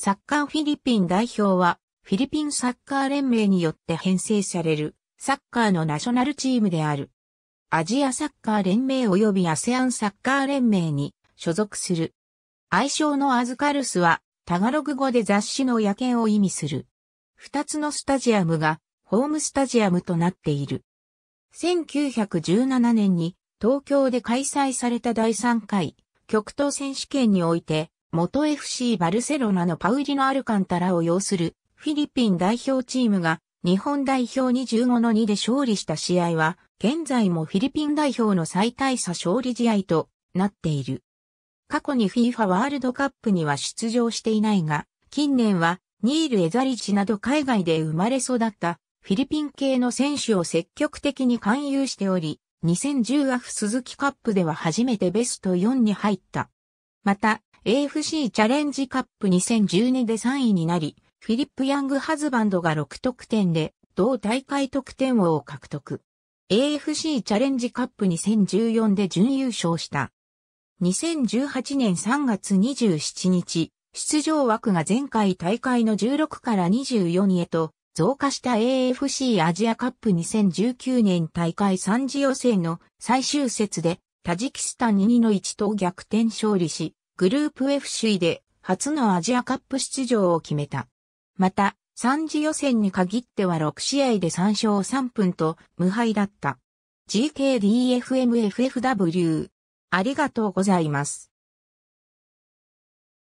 サッカーフィリピン代表は、フィリピンサッカー連盟によって編成される、サッカーのナショナルチームである。アジアサッカー連盟及びアセアンサッカー連盟に所属する。愛称のアズカルスは、タガログ語で雑誌の野犬を意味する。二つのスタジアムが、ホームスタジアムとなっている。1917年に東京で開催された第3回極東選手権において元 FC バルセロナのパウリノ・アルカンタラを擁するフィリピン代表チームが日本代表25の2で勝利した試合は現在もフィリピン代表の最大差勝利試合となっている。過去に FIFA ワールドカップには出場していないが、近年はニール・エザリチなど海外で生まれ育ったフィリピン系の選手を積極的に勧誘しており、2010アフ鈴木カップでは初めてベスト4に入った。また、AFC チャレンジカップ2 0 1年で3位になり、フィリップ・ヤング・ハズバンドが6得点で、同大会得点王を獲得。AFC チャレンジカップ2014で準優勝した。2018年3月27日、出場枠が前回大会の16から24へと増加した AFC アジアカップ2019年大会3次予選の最終節でタジキスタン2の1と逆転勝利し、グループ F 首位で初のアジアカップ出場を決めた。また、3次予選に限っては6試合で3勝3分と無敗だった。GKDFMFFW。ありがとうございます。